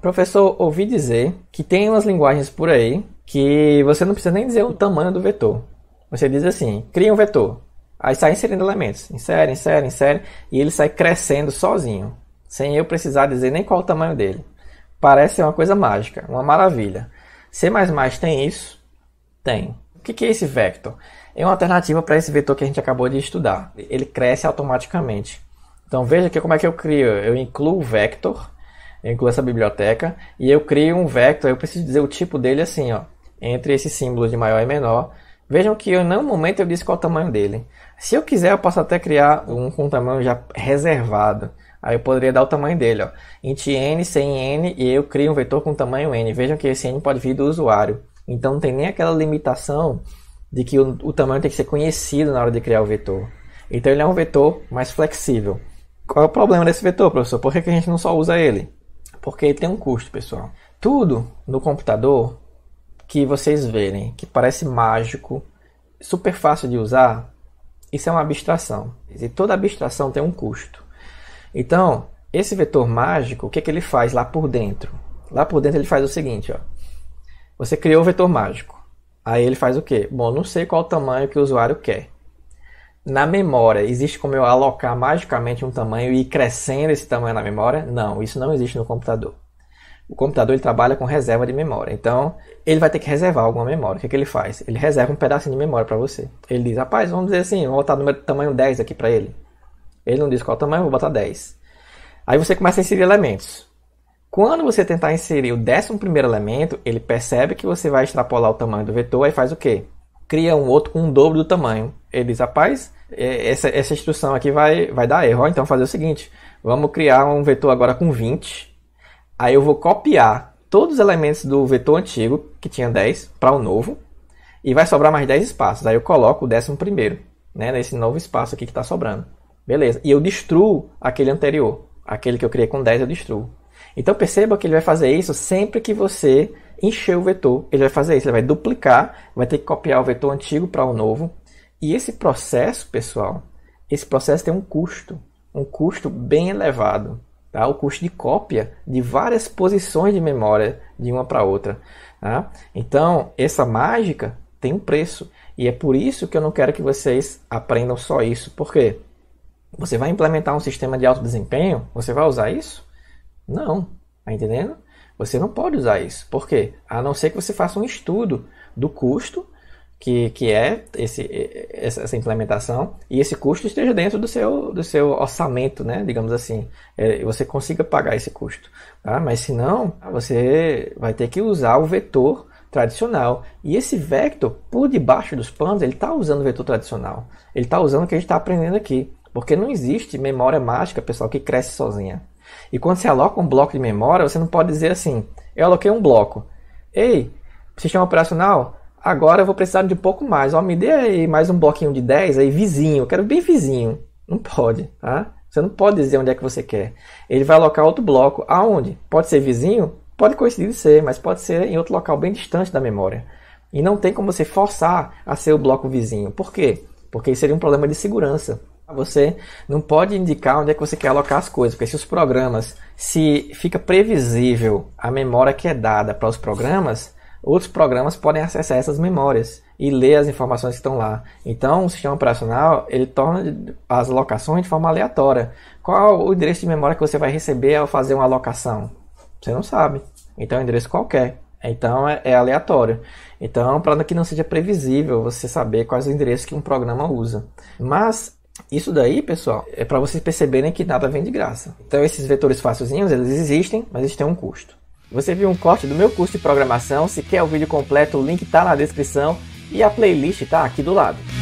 Professor, ouvi dizer que tem umas linguagens por aí que você não precisa nem dizer o tamanho do vetor. Você diz assim, cria um vetor. Aí sai inserindo elementos. Insere, insere, insere. E ele sai crescendo sozinho. Sem eu precisar dizer nem qual o tamanho dele. Parece uma coisa mágica, uma maravilha. C++ tem isso? Tem. O que é esse vector? É uma alternativa para esse vetor que a gente acabou de estudar. Ele cresce automaticamente. Então veja aqui como é que eu crio. Eu incluo o vector eu incluo essa biblioteca e eu crio um vector, eu preciso dizer o tipo dele assim, ó, entre esses símbolos de maior e menor. Vejam que eu, em nenhum momento eu disse qual é o tamanho dele. Se eu quiser, eu posso até criar um com tamanho já reservado. Aí eu poderia dar o tamanho dele, ó. int n, sem n, e eu crio um vetor com tamanho n. Vejam que esse n pode vir do usuário. Então não tem nem aquela limitação de que o, o tamanho tem que ser conhecido na hora de criar o vetor. Então ele é um vetor mais flexível. Qual é o problema desse vetor, professor? Por que a gente não só usa ele? porque tem um custo, pessoal. Tudo no computador que vocês verem que parece mágico, super fácil de usar, isso é uma abstração. E toda abstração tem um custo. Então, esse vetor mágico, o que, é que ele faz lá por dentro? Lá por dentro ele faz o seguinte, ó. Você criou o vetor mágico. Aí ele faz o quê? Bom, não sei qual o tamanho que o usuário quer na memória, existe como eu alocar magicamente um tamanho e ir crescendo esse tamanho na memória? Não, isso não existe no computador. O computador ele trabalha com reserva de memória. Então, ele vai ter que reservar alguma memória. O que, é que ele faz? Ele reserva um pedacinho de memória para você. Ele diz, rapaz, vamos dizer assim, vou botar número tamanho 10 aqui para ele. Ele não diz qual tamanho, vou botar 10. Aí você começa a inserir elementos. Quando você tentar inserir o décimo primeiro elemento, ele percebe que você vai extrapolar o tamanho do vetor e faz o quê? cria um outro com um dobro do tamanho. Ele diz, rapaz, é, essa, essa instrução aqui vai, vai dar erro. Então, fazer o seguinte, vamos criar um vetor agora com 20. Aí eu vou copiar todos os elementos do vetor antigo, que tinha 10, para o novo. E vai sobrar mais 10 espaços. Aí eu coloco o décimo primeiro, né, nesse novo espaço aqui que está sobrando. Beleza. E eu destruo aquele anterior. Aquele que eu criei com 10, eu destruo. Então perceba que ele vai fazer isso sempre que você encher o vetor. Ele vai fazer isso, ele vai duplicar, vai ter que copiar o vetor antigo para o novo. E esse processo, pessoal, esse processo tem um custo, um custo bem elevado. Tá? O custo de cópia de várias posições de memória de uma para outra. Tá? Então, essa mágica tem um preço. E é por isso que eu não quero que vocês aprendam só isso. Por quê? Você vai implementar um sistema de alto desempenho? Você vai usar isso? Não, tá entendendo? Você não pode usar isso. Por quê? A não ser que você faça um estudo do custo que, que é esse, essa implementação e esse custo esteja dentro do seu, do seu orçamento, né? digamos assim. É, você consiga pagar esse custo. Tá? Mas se não, você vai ter que usar o vetor tradicional. E esse vector, por debaixo dos panos, ele está usando o vetor tradicional. Ele está usando o que a gente está aprendendo aqui. Porque não existe memória mágica, pessoal, que cresce sozinha. E quando você aloca um bloco de memória, você não pode dizer assim, eu aloquei um bloco. Ei, sistema operacional, agora eu vou precisar de um pouco mais. Ó, me dê aí mais um bloquinho de 10 aí, vizinho, eu quero bem vizinho. Não pode, tá? Você não pode dizer onde é que você quer. Ele vai alocar outro bloco. Aonde? Pode ser vizinho? Pode coincidir de ser, mas pode ser em outro local bem distante da memória. E não tem como você forçar a ser o bloco vizinho. Por quê? Porque seria um problema de segurança. Você não pode indicar onde é que você quer alocar as coisas, porque se os programas, se fica previsível a memória que é dada para os programas, outros programas podem acessar essas memórias e ler as informações que estão lá. Então, o sistema operacional ele torna as alocações de forma aleatória. Qual o endereço de memória que você vai receber ao fazer uma alocação? Você não sabe. Então, é um endereço qualquer. Então, é, é aleatório. Então, para que não seja previsível você saber quais os endereços que um programa usa. Mas isso daí, pessoal, é para vocês perceberem que nada vem de graça. Então esses vetores facilzinhos, eles existem, mas eles têm um custo. Você viu um corte do meu curso de programação, se quer o vídeo completo, o link está na descrição e a playlist está aqui do lado.